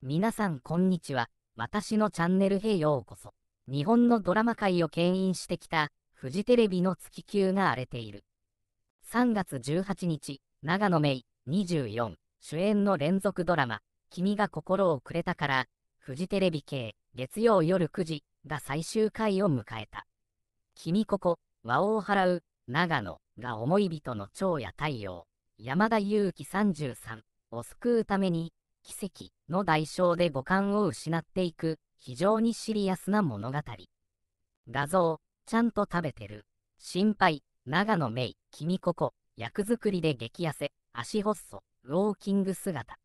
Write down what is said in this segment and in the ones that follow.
皆さんこんにちは。私のチャンネルへようこそ。日本のドラマ界を牽引してきた、フジテレビの月給が荒れている。3月18日、長野芽衣24主演の連続ドラマ、君が心をくれたから、フジテレビ系、月曜夜9時が最終回を迎えた。君ここ、和を払う、長野が思い人の蝶や太陽、山田裕貴33を救うために、奇跡の代償で五感を失っていく非常にシリアスな物語。画像、ちゃんと食べてる。心配、長野芽衣、君ここ、役作りで激痩せ、足細ウォーキング姿。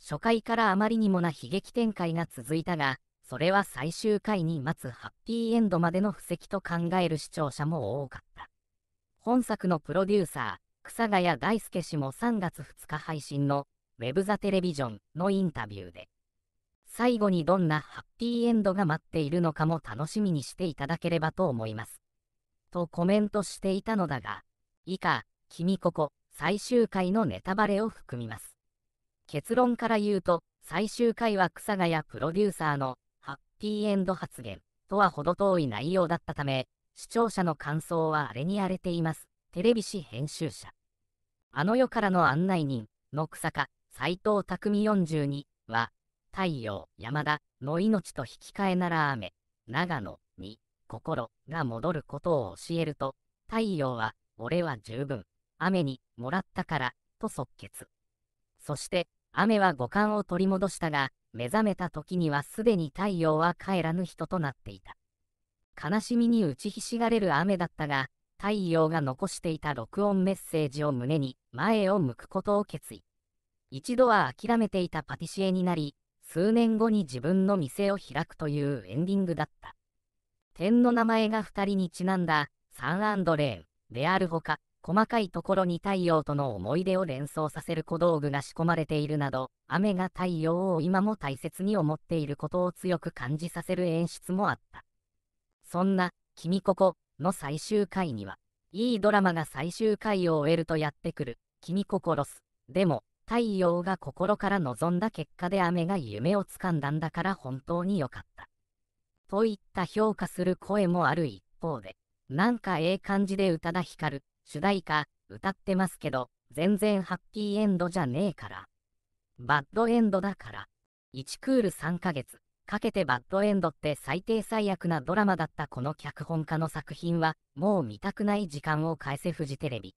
初回からあまりにもな悲劇展開が続いたが、それは最終回に待つハッピーエンドまでの布石と考える視聴者も多かった。本作のプロデューサー、草谷大輔氏も3月2日配信のウェブザテレビジョンのインタビューで、最後にどんなハッピーエンドが待っているのかも楽しみにしていただければと思います。とコメントしていたのだが、以下、君ここ、最終回のネタバレを含みます。結論から言うと、最終回は草谷プロデューサーのハッピーエンド発言とは程遠い内容だったため、視聴者の感想はあれに荒れています。テレビ誌編集者。あの世からの案内人の草加斎藤匠42は、太陽、山田の命と引き換えなら雨、長野に心が戻ることを教えると、太陽は、俺は十分、雨にもらったから、と即決。そして、雨は五感を取り戻したが、目覚めた時にはすでに太陽は帰らぬ人となっていた。悲しみに打ちひしがれる雨だったが、太陽が残していた録音メッセージを胸に前を向くことを決意。一度は諦めていたパティシエになり、数年後に自分の店を開くというエンディングだった。点の名前が2人にちなんだサンアンドレーンであるほか、細かいところに太陽との思い出を連想させる小道具が仕込まれているなど、雨が太陽を今も大切に思っていることを強く感じさせる演出もあった。そんな、君ここの最終回には、いいドラマが最終回を終えるとやってくる、君ここロス。でも、太陽が心から望んだ結果で雨が夢をつかんだんだから本当に良かった。といった評価する声もある一方で、なんかええ感じで宇多田ヒカル、主題歌、歌ってますけど、全然ハッピーエンドじゃねえから。バッドエンドだから。1クール3ヶ月、かけてバッドエンドって最低最悪なドラマだったこの脚本家の作品は、もう見たくない時間を返せフジテレビ。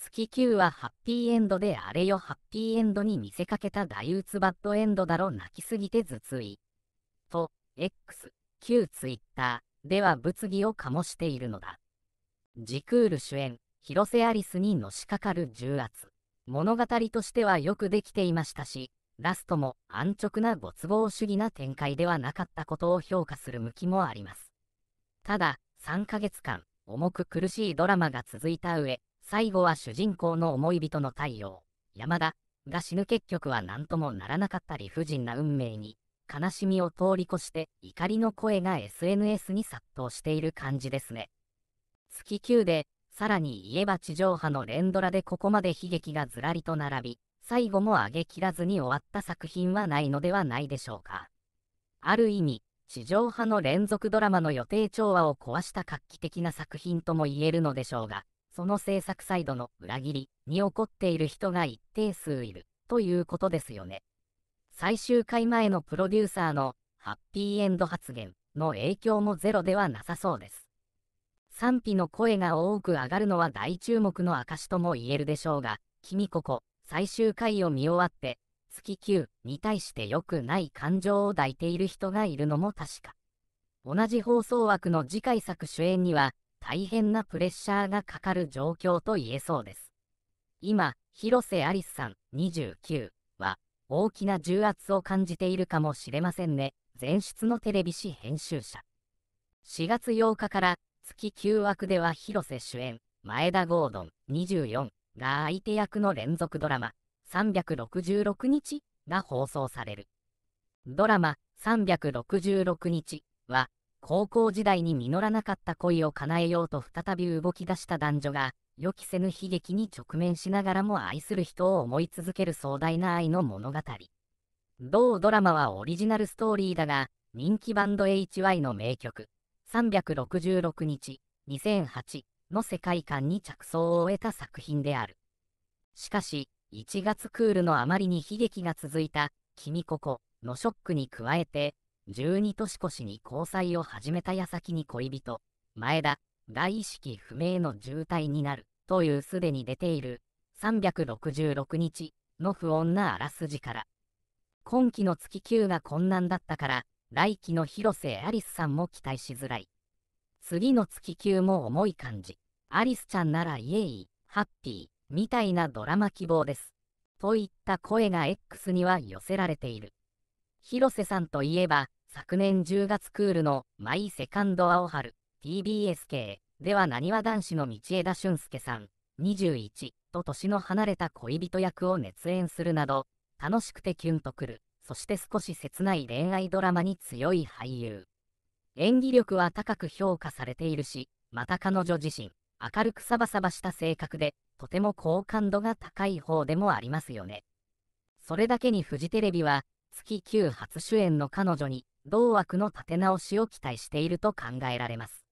月9はハッピーエンドであれよハッピーエンドに見せかけた大鬱バッドエンドだろ泣きすぎて頭痛い。と、X、旧 Twitter では物議を醸しているのだ。ジクール主演、広瀬アリスにのしかかる重圧。物語としてはよくできていましたし、ラストも安直な没望主義な展開ではなかったことを評価する向きもあります。ただ、3ヶ月間、重く苦しいドラマが続いた上、最後は主人公の思い人の太陽、山田、が死ぬ結局は何ともならなかった理不尽な運命に、悲しみを通り越して怒りの声が SNS に殺到している感じですね。月9で、さらに言えば地上波の連ドラでここまで悲劇がずらりと並び、最後も上げきらずに終わった作品はないのではないでしょうか。ある意味、地上波の連続ドラマの予定調和を壊した画期的な作品とも言えるのでしょうが、その制作サイドの裏切りに怒っている人が一定数いるということですよね。最終回前のプロデューサーのハッピーエンド発言の影響もゼロではなさそうです。賛否の声が多く上がるのは大注目の証とも言えるでしょうが、君ここ、最終回を見終わって、月9に対して良くない感情を抱いている人がいるのも確か。同じ放送枠の次回作主演には、大変なプレッシャーがかかる状況と言えそうです。今、広瀬アリスさん29は大きな重圧を感じているかもしれませんね。前出のテレビ誌編集者。4月8日から月9枠では広瀬主演、前田ゴードン24が相手役の連続ドラマ366日が放送される。ドラマ366日は高校時代に実らなかった恋を叶えようと再び動き出した男女が、予期せぬ悲劇に直面しながらも愛する人を思い続ける壮大な愛の物語。同ドラマはオリジナルストーリーだが、人気バンド HY の名曲、366日、2008の世界観に着想を得た作品である。しかし、1月クールのあまりに悲劇が続いた、君ここのショックに加えて、12年越しに交際を始めた矢先に恋人、前田、大意識不明の重体になる、というすでに出ている、366日の不穏なあらすじから。今期の月級が困難だったから、来期の広瀬アリスさんも期待しづらい。次の月級も重い感じ。アリスちゃんならイエイ、ハッピー、みたいなドラマ希望です。といった声が X には寄せられている。広瀬さんといえば、昨年10月クールのマイ・セカンド・アオハル TBS 系ではなにわ男子の道枝俊介さん21と年の離れた恋人役を熱演するなど楽しくてキュンとくるそして少し切ない恋愛ドラマに強い俳優演技力は高く評価されているしまた彼女自身明るくサバサバした性格でとても好感度が高い方でもありますよねそれだけにフジテレビは月9初主演の彼女に同枠の立て直しを期待していると考えられます。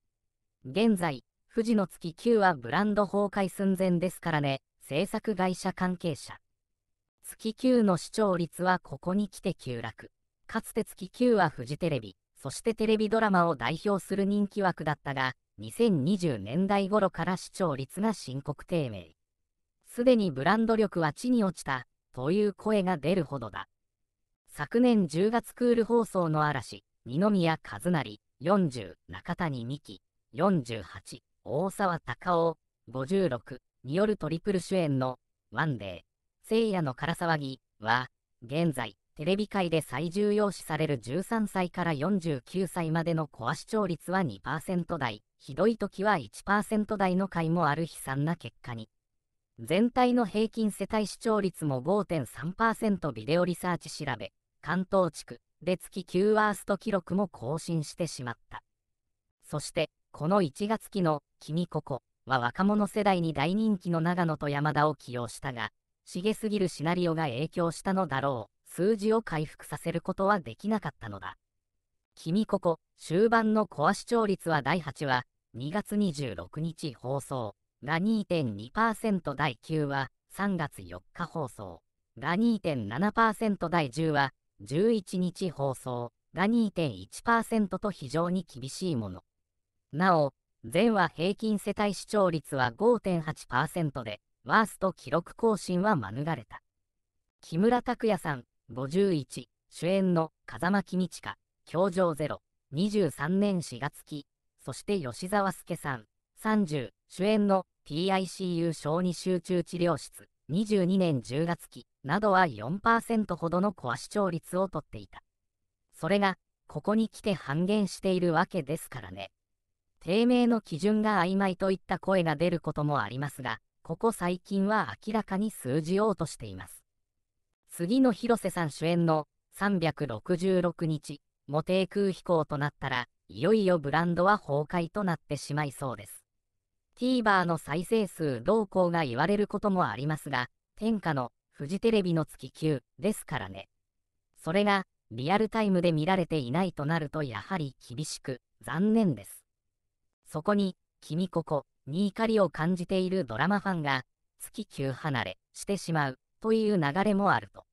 現在、富士の月9はブランド崩壊寸前ですからね、制作会社関係者。月9の視聴率はここに来て急落。かつて月9はフジテレビ、そしてテレビドラマを代表する人気枠だったが、2020年代頃から視聴率が深刻低迷。すでにブランド力は地に落ちた、という声が出るほどだ。昨年10月クール放送の嵐、二宮和也、40、中谷美紀、48、大沢隆夫、56によるトリプル主演のワンデー、聖夜の空騒ぎは、現在、テレビ界で最重要視される13歳から49歳までのコア視聴率は2%台、ひどい時は1%台の回もある悲惨な結果に。全体の平均世帯視聴率も5.3%ビデオリサーチ調べ、関東地区で月9ワースト記録も更新してしまった。そして、この1月期の「君ここ」は若者世代に大人気の長野と山田を起用したが、茂すぎるシナリオが影響したのだろう、数字を回復させることはできなかったのだ。君ここ、終盤のコア視聴率は第8話、2月26日放送、が2.2%第9話、3月4日放送、が2.7%第10話、11日放送が2.1%と非常に厳しいもの。なお、全は平均世帯視聴率は5.8%で、ワースト記録更新は免れた。木村拓哉さん、51、主演の風間公親、教場ゼロ、23年4月期、そして吉沢助さん、30、主演の PICU 小児集中治療室、22年10月期などは4%ほどのコア視聴率をとっていた。それが、ここに来て半減しているわけですからね。低迷の基準が曖昧といった声が出ることもありますが、ここ最近は明らかに数字を落としています。次の広瀬さん主演の366日、モテ空飛行となったら、いよいよブランドは崩壊となってしまいそうです。TVer の再生数どうこうが言われることもありますが、天下のフジテレビの月級ですからね。それがリアルタイムで見られていないとなるとやはり厳しく残念です。そこに、君ここに怒りを感じているドラマファンが月級離れしてしまうという流れもあると。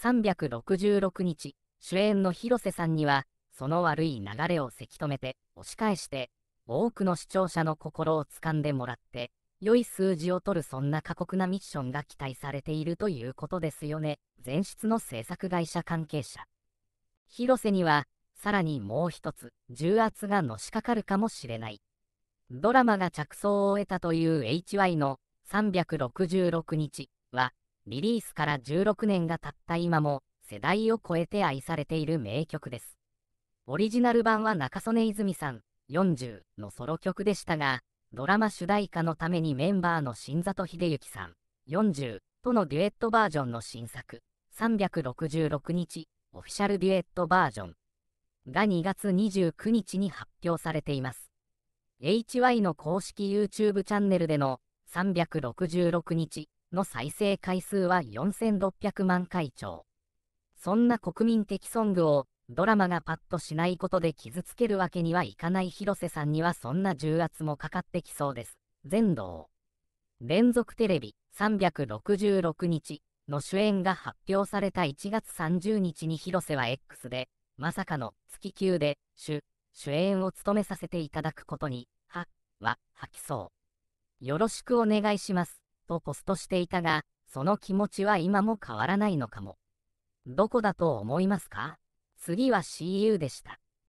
366日、主演の広瀬さんには、その悪い流れをせき止めて、押し返して、多くの視聴者の心をつかんでもらって、良い数字を取るそんな過酷なミッションが期待されているということですよね、前室の制作会社関係者。広瀬には、さらにもう一つ、重圧がのしかかるかもしれない。ドラマが着想を得たという HY の366日は、リリースから16年がたった今も、世代を超えて愛されている名曲です。オリジナル版は中曽根泉さん、40のソロ曲でしたが、ドラマ主題歌のためにメンバーの新里秀幸さん、40とのデュエットバージョンの新作、366日、オフィシャルデュエットバージョンが2月29日に発表されています。HY の公式 YouTube チャンネルでの366日の再生回数は4600万回超。そんな国民的ソングをドラマがパッとしないことで傷つけるわけにはいかない広瀬さんにはそんな重圧もかかってきそうです。全道連続テレビ366日の主演が発表された1月30日に広瀬は X で、まさかの月級で主、主演を務めさせていただくことに、は、は、吐きそう。よろしくお願いします、とポストしていたが、その気持ちは今も変わらないのかも。どこだと思いますか次は CU でした。